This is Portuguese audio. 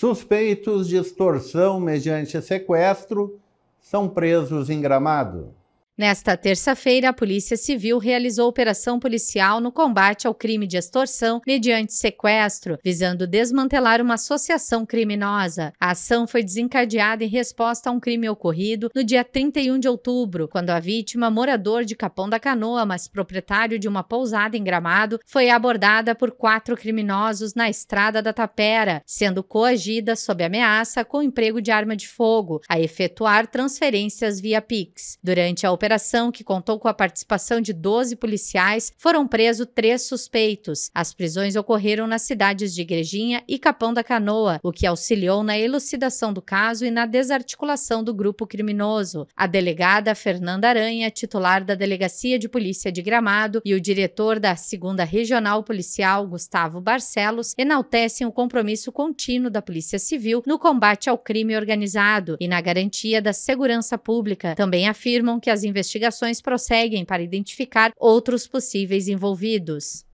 Suspeitos de extorsão mediante sequestro são presos em Gramado. Nesta terça-feira, a Polícia Civil realizou operação policial no combate ao crime de extorsão mediante sequestro, visando desmantelar uma associação criminosa. A ação foi desencadeada em resposta a um crime ocorrido no dia 31 de outubro, quando a vítima, morador de Capão da Canoa, mas proprietário de uma pousada em Gramado, foi abordada por quatro criminosos na estrada da Tapera, sendo coagida sob ameaça com emprego de arma de fogo a efetuar transferências via Pix. Durante a operação, operação, que contou com a participação de 12 policiais, foram presos três suspeitos. As prisões ocorreram nas cidades de Igrejinha e Capão da Canoa, o que auxiliou na elucidação do caso e na desarticulação do grupo criminoso. A delegada Fernanda Aranha, titular da Delegacia de Polícia de Gramado, e o diretor da Segunda Regional Policial, Gustavo Barcelos, enaltecem o compromisso contínuo da Polícia Civil no combate ao crime organizado e na garantia da segurança pública. Também afirmam que as investigações investigações prosseguem para identificar outros possíveis envolvidos.